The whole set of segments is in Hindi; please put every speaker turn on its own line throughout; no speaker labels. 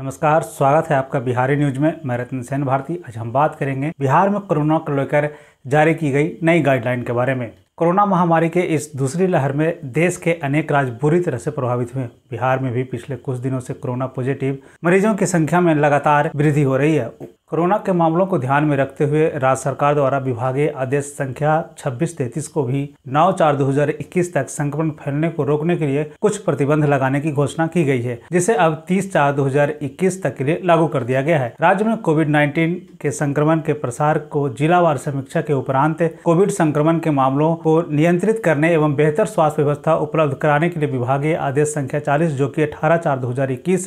नमस्कार स्वागत है आपका बिहारी न्यूज में मैं रतन सेन भारती आज हम बात करेंगे बिहार में कोरोना को लेकर जारी की गई नई गाइडलाइन के बारे में कोरोना महामारी के इस दूसरी लहर में देश के अनेक राज्य बुरी तरह से प्रभावित हुए बिहार में भी पिछले कुछ दिनों से कोरोना पॉजिटिव मरीजों की संख्या में लगातार वृद्धि हो रही है कोरोना के मामलों को ध्यान में रखते हुए राज्य सरकार द्वारा विभागीय आदेश संख्या 2633 को भी 9 चार 2021 तक संक्रमण फैलने को रोकने के लिए कुछ प्रतिबंध लगाने की घोषणा की गई है जिसे अब 30 चार 2021 तक के लिए लागू कर दिया गया है राज्य में कोविड 19 के संक्रमण के प्रसार को जिलावार समीक्षा के उपरांत कोविड संक्रमण के मामलों को नियंत्रित करने एवं बेहतर स्वास्थ्य व्यवस्था उपलब्ध कराने के लिए विभागीय आदेश संख्या चालीस जो की अठारह चार दो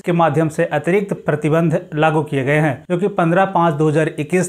के माध्यम ऐसी अतिरिक्त प्रतिबंध लागू किए गए हैं जो की पंद्रह पाँच दो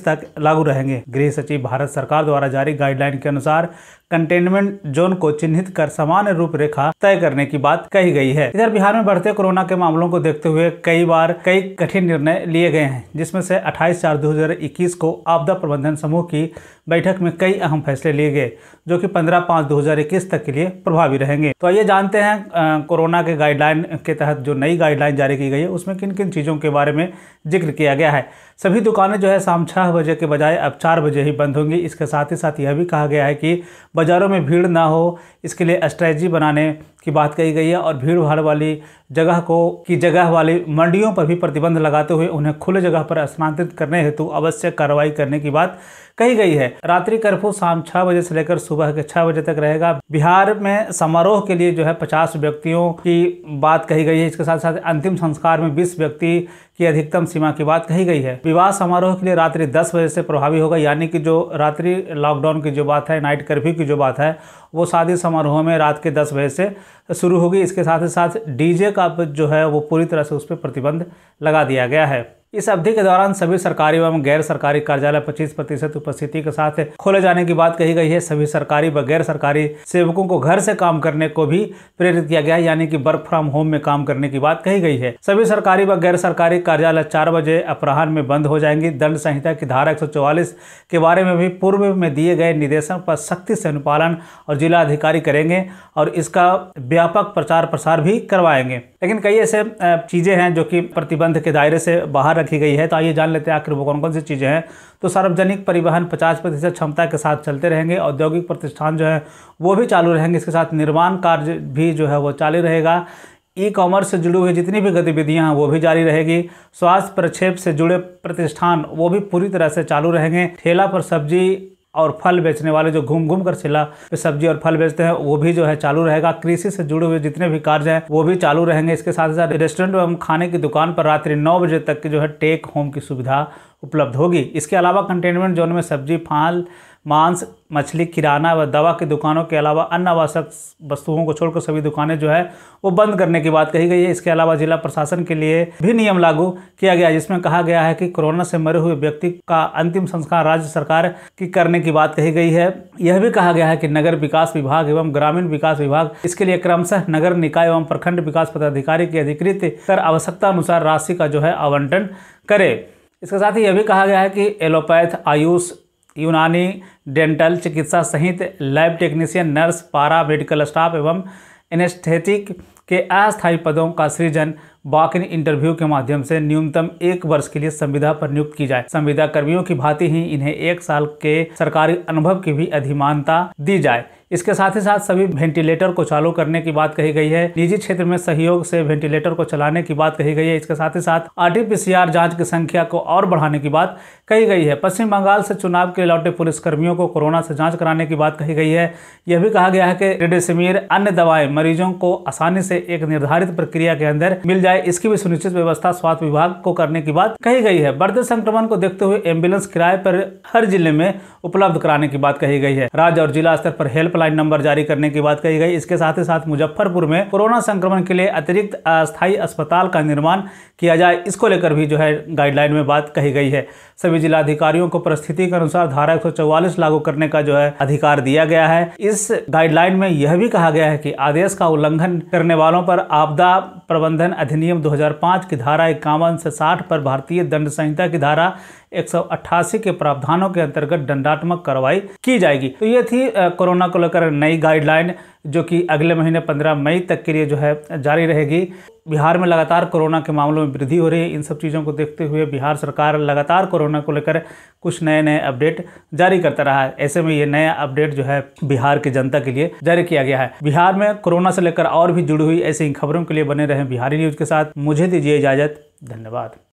तक लागू रहेंगे गृह सचिव भारत सरकार द्वारा जारी गाइडलाइन के अनुसार कंटेनमेंट जोन को चिन्हित कर सामान्य रूपरेखा तय करने की बात कही गई है इधर बिहार में बढ़ते कोरोना के मामलों को देखते हुए कई बार कई कठिन निर्णय लिए गए हैं जिसमें से 28 चार 2021 को आपदा प्रबंधन समूह की बैठक में कई अहम फैसले लिए गए जो कि 15 पाँच 2021 तक के लिए प्रभावी रहेंगे तो आइए जानते हैं कोरोना के गाइडलाइन के तहत जो नई गाइडलाइन जारी की गई है उसमें किन किन चीज़ों के बारे में जिक्र किया गया है सभी दुकानें जो है शाम छः बजे के बजाय अब चार बजे ही बंद होंगी इसके साथ ही साथ यह भी कहा गया है कि बाज़ारों में भीड़ ना हो इसके लिए स्ट्रैटी बनाने की बात कही गई है और भीड़ भाड़ वाली जगह को की जगह वाली मंडियों पर भी प्रतिबंध लगाते हुए उन्हें खुले जगह पर स्थानांतरित करने हेतु आवश्यक कार्रवाई करने की बात कही गई है रात्रि कर्फ्यू शाम छह बजे से लेकर सुबह के छह बजे तक रहेगा बिहार में समारोह के लिए जो है पचास व्यक्तियों की बात कही गई है इसके साथ साथ अंतिम संस्कार में बीस व्यक्ति की अधिकतम सीमा की बात कही गई है विवाह समारोह के लिए रात्रि दस बजे से प्रभावी होगा यानी कि जो रात्रि लॉकडाउन की जो बात है नाइट कर्फ्यू की जो बात है वो शादी समारोह में रात के दस बजे से शुरू होगी इसके साथ ही साथ डीजे का जो है वो पूरी तरह से उस पर प्रतिबंध लगा दिया गया है इस अवधि के दौरान सभी सरकारी एवं गैर सरकारी कार्यालय 25 प्रतिशत उपस्थिति के साथ खोले जाने की बात कही गई है सभी सरकारी व गैर सरकारी सेवकों को घर से काम करने को भी प्रेरित किया गया है यानी कि वर्क फ्रॉम होम में काम करने की बात कही गई है सभी सरकारी व गैर सरकारी कार्यालय चार बजे अपराहन में बंद हो जाएंगी दंड संहिता की धारा एक के बारे में भी पूर्व में दिए गए निर्देशों पर सख्ती से अनुपालन और जिला अधिकारी करेंगे और इसका व्यापक प्रचार प्रसार भी करवाएंगे लेकिन कई ऐसे चीज़ें हैं जो कि प्रतिबंध के दायरे से बाहर रखी गई है तो आइए जान लेते हैं आखिर वो कौन कौन सी चीज़ें हैं तो सार्वजनिक परिवहन पचास प्रतिशत क्षमता के साथ चलते रहेंगे औद्योगिक प्रतिष्ठान जो है वो भी चालू रहेंगे इसके साथ निर्माण कार्य भी जो है वो चालू रहेगा ई कॉमर्स से जुड़ी हुई जितनी भी गतिविधियां हैं वो भी जारी रहेगी स्वास्थ्य प्रक्षेप से जुड़े प्रतिष्ठान वो भी पूरी तरह से चालू रहेंगे ठेला पर सब्जी और फल बेचने वाले जो घूम घूम कर शिला पे सब्जी और फल बेचते हैं वो भी जो है चालू रहेगा कृषि से जुड़े हुए जितने भी कार्य हैं वो भी चालू रहेंगे इसके साथ ही साथ रेस्टोरेंट एवं खाने की दुकान पर रात्रि नौ बजे तक की जो है टेक होम की सुविधा उपलब्ध होगी इसके अलावा कंटेनमेंट जोन में सब्जी फाल मांस मछली किराना व दवा की दुकानों के अलावा अन्य आवश्यक वस्तुओं को छोड़कर सभी दुकानें जो है वो बंद करने की बात कही गई है इसके अलावा जिला प्रशासन के लिए भी नियम लागू किया गया जिसमें कहा गया है कि कोरोना से मरे हुए व्यक्ति का अंतिम संस्कार राज्य सरकार की करने की बात कही गई है यह भी कहा गया है कि नगर विकास विभाग एवं ग्रामीण विकास विभाग इसके लिए क्रमशः नगर निकाय एवं प्रखंड विकास पदाधिकारी के अधिकृत कर आवश्यकता अनुसार राशि का जो है आवंटन करे इसके साथ ही यह भी कहा गया है कि एलोपैथ आयुष यूनानी डेंटल चिकित्सा सहित lab technician nurse paramedical staff एवं एनेस्थेटिक के अस्थायी पदों का सृजन बाकिन इंटरव्यू के माध्यम से न्यूनतम एक वर्ष के लिए संविदा पर नियुक्त की जाए संविदा कर्मियों की भांति ही इन्हें एक साल के सरकारी अनुभव की भी अधिमानता दी जाए इसके साथ ही साथ सभी वेंटिलेटर को चालू करने की बात कही गई है निजी क्षेत्र में सहयोग से वेंटिलेटर को चलाने की बात कही गई है इसके साथ ही साथ आरटीपीसीआर जांच की संख्या को और बढ़ाने की बात कही गई है पश्चिम बंगाल से चुनाव के लौटे पुलिस कर्मियों को कोरोना से जांच कराने की बात कही गई है यह भी कहा गया है कि रेडेसिमिर अन्य दवाएं मरीजों को आसानी से एक निर्धारित प्रक्रिया के अंदर मिल जाए इसकी भी सुनिश्चित व्यवस्था स्वास्थ्य विभाग को करने की बात कही गई है बढ़ते संक्रमण को देखते हुए एम्बुलेंस किराए पर हर जिले में उपलब्ध कराने की बात कही गई है राज्य और जिला स्तर पर हेल्पलाइन नंबर जारी करने की बात कही गई इसके साथ ही साथ मुजफ्फरपुर में कोरोना संक्रमण के लिए अतिरिक्त अस्थायी अस्पताल का निर्माण किया जाए इसको लेकर भी जो है गाइडलाइन में बात कही गई है सभी जिलाधिकारियों को परिस्थिति के अनुसार धारा एक लागू करने का जो है अधिकार दिया गया है इस गाइडलाइन में यह भी कहा गया है कि आदेश का उल्लंघन करने वालों पर आपदा प्रबंधन अधिनियम 2005 की धारा इक्यावन से साठ पर भारतीय दंड संहिता की धारा एक के प्रावधानों के अंतर्गत दंडात्मक कार्रवाई की जाएगी तो ये थी कोरोना को लेकर नई गाइडलाइन जो कि अगले महीने 15 मई तक के लिए जो है जारी रहेगी बिहार में लगातार कोरोना के मामलों में वृद्धि हो रही है इन सब चीज़ों को देखते हुए बिहार सरकार लगातार कोरोना को लेकर कुछ नए नए अपडेट जारी करता रहा है ऐसे में ये नया अपडेट जो है बिहार की जनता के लिए जारी किया गया है बिहार में कोरोना से लेकर और भी जुड़ी हुई ऐसी खबरों के लिए बने रहें बिहारी न्यूज़ के साथ मुझे दीजिए इजाज़त धन्यवाद